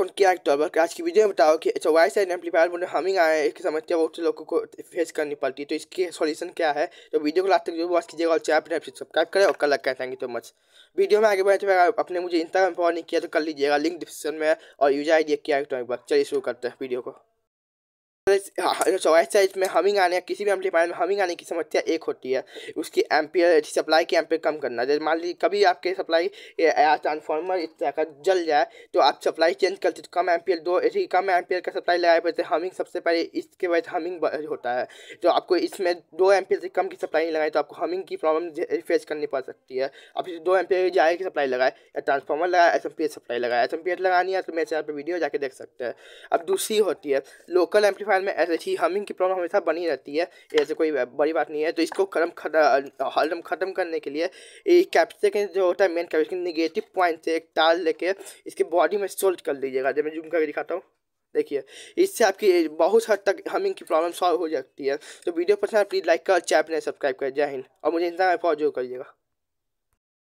contact और आज की वीडियो में बताओ कि अच्छा वाइस एंड एम्पलीफायर में हमिंग आए एक समस्या बहुत से लोगों को फेस करनी पड़ती है तो इसकी सॉल्यूशन क्या है तो वीडियो को लास्ट तक जरूर वॉच कीजिएगा और चैनल पर सब्सक्राइब करें और कल कर thank you so much video में आगे बढ़े तो अपने मुझे इंस्टाग्राम फॉलो नहीं किया तो कर लीजिएगा लिंक डिस्क्रिप्शन में और यूजर आई डी एक्टर चलिए शुरू करते हैं वीडियो को सौ में हमिंग आने या किसी भी एम्पलीफायर में हमिंग आने की समस्या एक होती है उसकी एम्पियर सप्लाई की एम्पियर कम करना जैसे मान लीजिए कभी आपके सप्लाई या ट्रांसफार्मर इस तरह का जल जाए तो आप सप्लाई चेंज करते तो कम एम्पियर दो ऐसे कम एम्पियर का सप्लाई लगाए पड़ते हमिंग सबसे पहले इसके वजह से हमिंग होता है तो आपको इसमें दो एम्पियर से कम की सप्लाई नहीं लगाई तो आपको हमिंग की प्रॉब्लम फेस करनी पड़ सकती है आप दो एम्पियर जाए की सप्लाई लगाए या ट्रांसफार्मर लगाए एस एम सप्लाई लगाए एस एम लगानी है तो मेरे चैनल पर वीडियो जाके देख सकते हैं अब दूसरी होती है लोकल एम्पलीफायर पाकिस्तान में ऐसे ही हमिंग की प्रॉब्लम हमेशा बनी रहती है ऐसे कोई बड़ी बात नहीं है तो इसको खत्म खत्म खत्म करने के लिए कैप्सिक जो होता है मेन कैप्सिक निगेटिव पॉइंट से एक तार लेके इसके बॉडी में सोल्ड कर दीजिएगा जब मैं जूम करके दिखाता हूँ देखिए इससे आपकी बहुत हद तक हमिंग की प्रॉब्लम सॉल्व हो जाती है तो वीडियो पसंद प्लीज़ लाइक कर चैनल ने सब्सक्राइब कर जय हिंद और मुझे इंस्टाग्राम फॉलो जरूर करिएगा